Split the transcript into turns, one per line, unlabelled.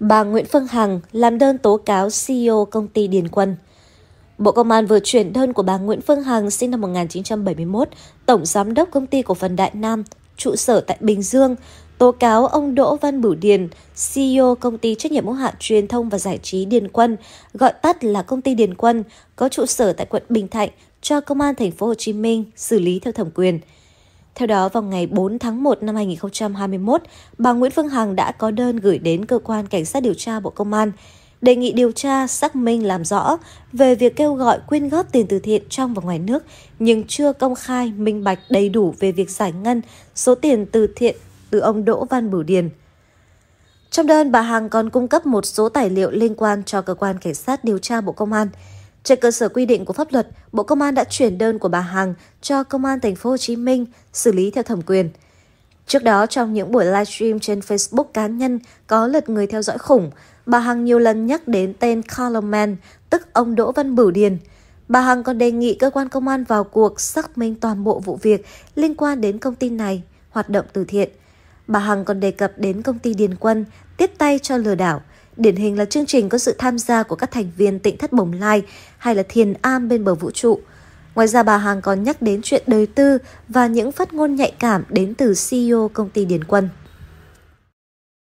bà Nguyễn Phương Hằng làm đơn tố cáo CEO công ty Điền Quân. Bộ Công an vừa chuyển đơn của bà Nguyễn Phương Hằng sinh năm 1971, Tổng Giám đốc Công ty Cổ phần Đại Nam, trụ sở tại Bình Dương, tố cáo ông Đỗ Văn Bửu Điền, CEO công ty trách nhiệm hữu hạn truyền thông và giải trí Điền Quân, gọi tắt là công ty Điền Quân, có trụ sở tại quận Bình Thạnh, cho Công an thành phố Hồ Chí Minh xử lý theo thẩm quyền. Theo đó, vào ngày 4 tháng 1 năm 2021, bà Nguyễn Phương Hằng đã có đơn gửi đến Cơ quan Cảnh sát điều tra Bộ Công an đề nghị điều tra xác minh làm rõ về việc kêu gọi quyên góp tiền từ thiện trong và ngoài nước nhưng chưa công khai minh bạch đầy đủ về việc giải ngân số tiền từ thiện từ ông Đỗ Văn Bửu Điền. Trong đơn, bà Hằng còn cung cấp một số tài liệu liên quan cho cơ quan cảnh sát điều tra Bộ Công an. Trên cơ sở quy định của pháp luật, Bộ Công an đã chuyển đơn của bà Hằng cho Công an thành phố Hồ Chí Minh xử lý theo thẩm quyền. Trước đó trong những buổi livestream trên Facebook cá nhân có lượt người theo dõi khủng, bà Hằng nhiều lần nhắc đến tên Carlman, tức ông Đỗ Văn Bửu Điền. Bà Hằng còn đề nghị cơ quan công an vào cuộc xác minh toàn bộ vụ việc liên quan đến công ty này hoạt động từ thiện. Bà Hằng còn đề cập đến công ty Điền Quân tiếp tay cho lừa đảo Điển hình là chương trình có sự tham gia của các thành viên Tịnh Thất Bồng Lai hay là Thiền Am bên bờ vũ trụ. Ngoài ra bà Hằng còn nhắc đến chuyện đời tư và những phát ngôn nhạy cảm đến từ CEO công ty Điền Quân.